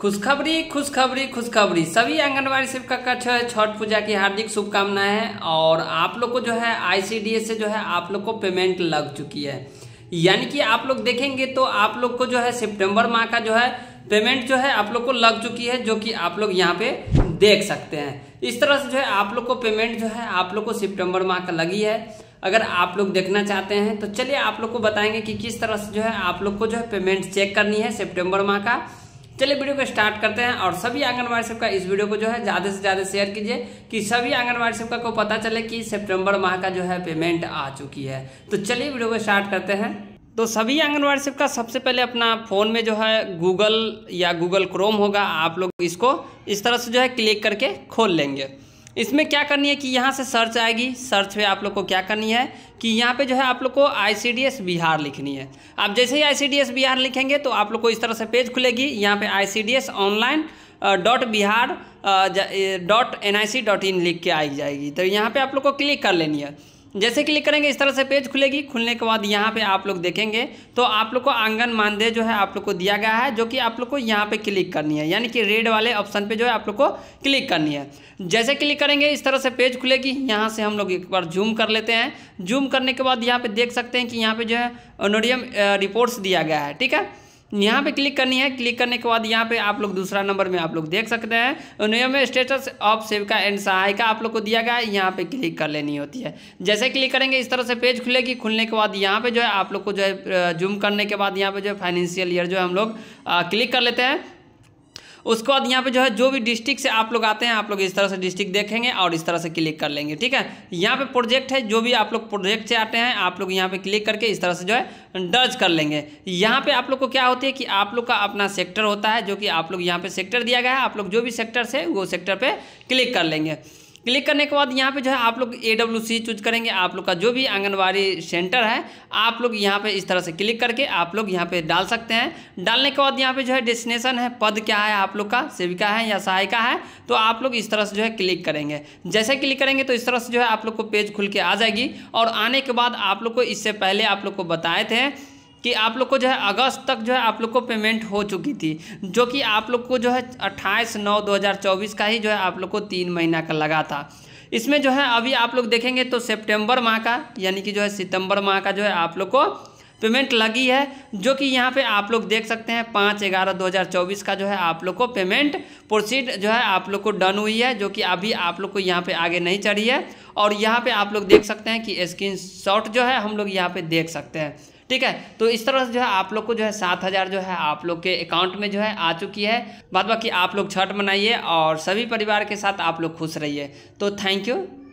खुशखबरी खुशखबरी खुशखबरी सभी आंगनबाड़ी सेविका का छठ पूजा की हार्दिक शुभकामनाएं और आप लोग को जो है आईसीडीएस से जो है आप लोग को पेमेंट लग चुकी है यानी कि आप लोग देखेंगे तो आप लोग को जो है सितंबर माह का जो है पेमेंट जो है आप लोग को लग चुकी है जो कि आप लोग यहाँ पे देख सकते हैं इस तरह से जो है आप लोग को पेमेंट जो है आप लोग को सितंबर माह का लगी है अगर आप लोग देखना चाहते हैं तो चलिए आप लोग को बताएंगे कि किस तरह से जो है आप लोग को जो है पेमेंट चेक करनी है सेप्टेम्बर माह का चलिए वीडियो को स्टार्ट करते हैं और सभी आंगनबाड़ी सबका इस वीडियो को जो है ज़्यादा से ज़्यादा शेयर कीजिए कि सभी आंगनबाड़ी सबका को पता चले कि सितंबर माह का जो है पेमेंट आ चुकी है तो चलिए वीडियो को स्टार्ट करते हैं तो सभी आंगनबाड़ी सबका सबसे पहले अपना फ़ोन में जो है गूगल या गूगल क्रोम होगा आप लोग इसको इस तरह से जो है क्लिक करके खोल लेंगे इसमें क्या करनी है कि यहाँ से सर्च आएगी सर्च पे आप लोग को क्या करनी है कि यहाँ पे जो है आप लोग को आई बिहार लिखनी है आप जैसे ही आई बिहार लिखेंगे तो आप लोग को इस तरह से पेज खुलेगी यहाँ पे I online dot Bihar dot N I C dot in लिख के आई जाएगी तो यहाँ पे आप लोग को क्लिक कर लेनी है जैसे क्लिक करेंगे इस तरह से पेज खुलेगी खुलने के बाद यहाँ पे आप लोग देखेंगे तो आप लोग को आंगन मानदेय जो है आप लोग को दिया गया है जो कि आप लोग को यहाँ पे क्लिक करनी है यानी कि रेड वाले ऑप्शन पे जो है आप लोग को क्लिक करनी है जैसे क्लिक करेंगे इस तरह से पेज खुलेगी यहाँ से हम लोग एक बार जूम कर लेते हैं जूम करने के बाद यहाँ पर देख सकते हैं कि यहाँ पर जो है ऑनोडियम रिपोर्ट्स दिया गया है ठीक है यहाँ पे क्लिक करनी है क्लिक करने के बाद यहाँ पे आप लोग दूसरा नंबर में आप लोग देख सकते हैं नियम स्टेटस ऑफ सेविका एंड सहायिका आप लोग को दिया गया है यहाँ पे क्लिक कर लेनी होती है जैसे क्लिक करेंगे इस तरह से पेज खुलेगी खुलने के बाद यहाँ पे जो है आप लोग को जो है जूम करने के बाद यहाँ पे जो है फाइनेंशियल ईयर जो है हम लोग क्लिक कर लेते हैं उसके बाद यहाँ पे जो है जो भी डिस्ट्रिक्ट से आप लोग आते हैं आप लोग इस तरह से डिस्ट्रिक्ट देखेंगे और इस तरह से क्लिक कर लेंगे ठीक है यहाँ पे प्रोजेक्ट है जो भी आप लोग प्रोजेक्ट से आते हैं आप लोग यहाँ पे क्लिक करके इस तरह से जो है दर्ज कर लेंगे यहाँ पे आप लोग को क्या होती है कि आप लोग का अपना सेक्टर होता है जो कि आप लोग यहाँ पे सेक्टर दिया गया है आप लोग जो भी सेक्टर से वो सेक्टर पर क्लिक कर लेंगे क्लिक करने के बाद यहाँ पे जो है आप लोग ए डब्ल्यू सी चूज करेंगे आप लोग का जो भी आंगनबाड़ी सेंटर है आप लोग यहाँ पे इस तरह से क्लिक करके आप लोग यहाँ पे डाल सकते हैं डालने के बाद यहाँ पे जो है डेस्टिनेशन है पद क्या है आप लोग का सेविका है या सहायिका है तो आप लोग इस तरह से जो है क्लिक करेंगे जैसे क्लिक करेंगे तो इस तरह से जो है आप लोग को पेज खुल के आ जाएगी और आने के बाद आप लोग को इससे पहले आप लोग को बताए थे कि आप लोग को जो है अगस्त तक जो है आप लोग को पेमेंट हो चुकी थी जो कि आप लोग को जो है अट्ठाईस नौ चौबीस का ही जो है आप लोग को तीन महीना का लगा था इसमें जो है अभी आप लोग देखेंगे तो सेप्टेम्बर माह का यानी कि जो है सितम्बर माह का जो है आप लोग को पेमेंट लगी है जो कि यहाँ पे आप लोग देख सकते हैं पाँच ग्यारह दो हज़ार चौबीस का जो है आप लोग को पेमेंट प्रोसीड जो है आप लोग को डन हुई है जो कि अभी आप लोग को यहाँ पे आगे नहीं चढ़ी है और यहाँ पे आप लोग देख सकते हैं कि स्क्रीन शॉट जो है हम लोग यहाँ पे देख सकते हैं ठीक है तो इस तरह से जो है आप लोग को जो है सात हज़ार जो है आप लोग के अकाउंट में जो है आ चुकी है बाद बाकी आप लोग छठ मनाइए और सभी परिवार के साथ आप लोग खुश रहिए तो थैंक यू